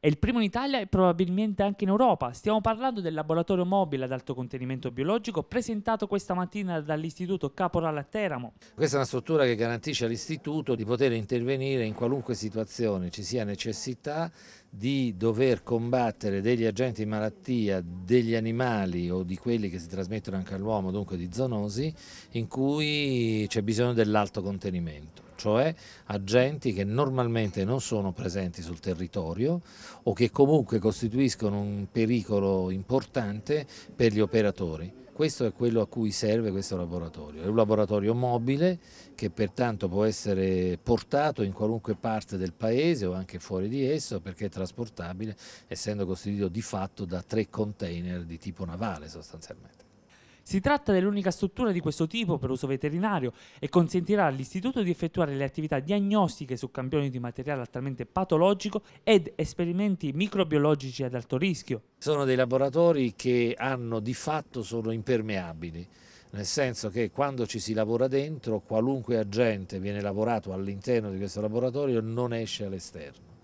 È il primo in Italia e probabilmente anche in Europa. Stiamo parlando del laboratorio mobile ad alto contenimento biologico presentato questa mattina dall'Istituto a Teramo. Questa è una struttura che garantisce all'Istituto di poter intervenire in qualunque situazione ci sia necessità di dover combattere degli agenti di malattia degli animali o di quelli che si trasmettono anche all'uomo, dunque di zoonosi, in cui c'è bisogno dell'alto contenimento cioè agenti che normalmente non sono presenti sul territorio o che comunque costituiscono un pericolo importante per gli operatori. Questo è quello a cui serve questo laboratorio, è un laboratorio mobile che pertanto può essere portato in qualunque parte del paese o anche fuori di esso perché è trasportabile essendo costituito di fatto da tre container di tipo navale sostanzialmente. Si tratta dell'unica struttura di questo tipo per uso veterinario e consentirà all'istituto di effettuare le attività diagnostiche su campioni di materiale altamente patologico ed esperimenti microbiologici ad alto rischio. Sono dei laboratori che hanno di fatto sono impermeabili nel senso che quando ci si lavora dentro qualunque agente viene lavorato all'interno di questo laboratorio non esce all'esterno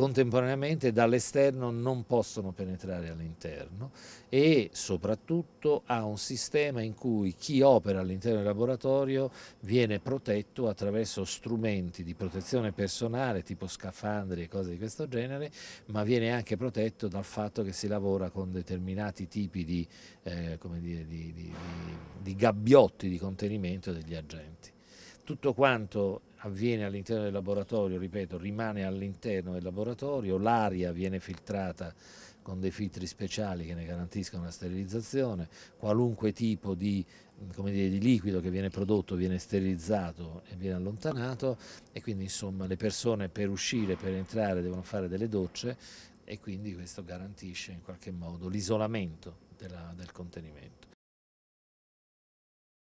contemporaneamente dall'esterno non possono penetrare all'interno e soprattutto ha un sistema in cui chi opera all'interno del laboratorio viene protetto attraverso strumenti di protezione personale tipo scafandri e cose di questo genere, ma viene anche protetto dal fatto che si lavora con determinati tipi di, eh, dire, di, di, di gabbiotti di contenimento degli agenti tutto quanto avviene all'interno del laboratorio, ripeto, rimane all'interno del laboratorio, l'aria viene filtrata con dei filtri speciali che ne garantiscono la sterilizzazione, qualunque tipo di, dire, di, liquido che viene prodotto viene sterilizzato e viene allontanato e quindi insomma le persone per uscire, per entrare devono fare delle docce e quindi questo garantisce in qualche modo l'isolamento del contenimento.